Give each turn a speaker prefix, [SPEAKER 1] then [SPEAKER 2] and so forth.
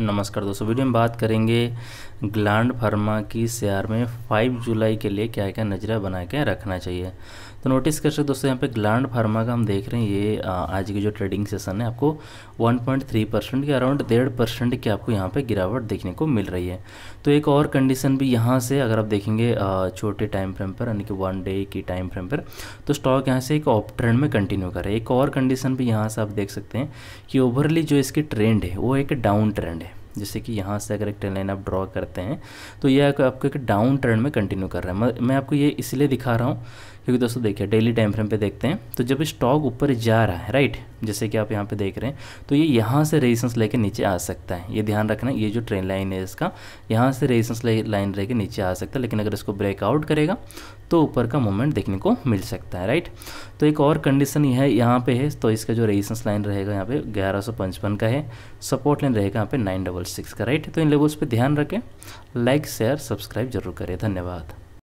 [SPEAKER 1] नमस्कार दोस्तों वीडियो में बात करेंगे ग्लैंड फार्मा की शेयर में 5 जुलाई के लिए क्या क्या नजरा बना के रखना चाहिए तो नोटिस कर सकते दोस्तों यहाँ पे ग्लैंड फार्मा का हम देख रहे हैं ये आज की जो ट्रेडिंग सेशन है आपको 1.3 परसेंट के अराउंड डेढ़ परसेंट की आपको यहाँ पे गिरावट देखने को मिल रही है तो एक और कंडीशन भी यहाँ से अगर आप देखेंगे छोटे टाइम फ्रेम पर यानी कि वन डे की टाइम फ्रेम पर तो स्टॉक यहाँ से एक ऑफ ट्रेंड में कंटिन्यू करे एक और कंडीशन भी यहाँ से आप देख सकते हैं कि ओवरली जो इसकी ट्रेंड है वो एक डाउन ट्रेंड है जैसे कि यहाँ से अगर एक ट्रेन लाइन आप ड्रॉ करते हैं तो यह आपको एक डाउन ट्रेंड में कंटिन्यू कर रहा है मैं आपको ये इसलिए दिखा रहा हूँ क्योंकि दोस्तों देखिए डेली टाइम फ्रेम पे देखते हैं तो जब स्टॉक ऊपर जा रहा है राइट जैसे कि आप यहाँ पे देख रहे हैं तो ये यहाँ से रेजिस्टेंस लेके नीचे आ सकता है ये ध्यान रखना ये जो ट्रेन लाइन है इसका यहाँ से रेजिस्टेंस लाइन लेके नीचे आ सकता है लेकिन अगर इसको ब्रेकआउट करेगा तो ऊपर का मोमेंट देखने को मिल सकता है राइट तो एक और कंडीशन यह है यहाँ पे है तो इसका जो रेजिस्टेंस लाइन रहेगा यहाँ पे ग्यारह सौ का है सपोर्ट लाइन रहेगा यहाँ पे नाइन डबल सिक्स का राइट तो इन लेवल्स पे ध्यान रखें लाइक शेयर सब्सक्राइब जरूर करें धन्यवाद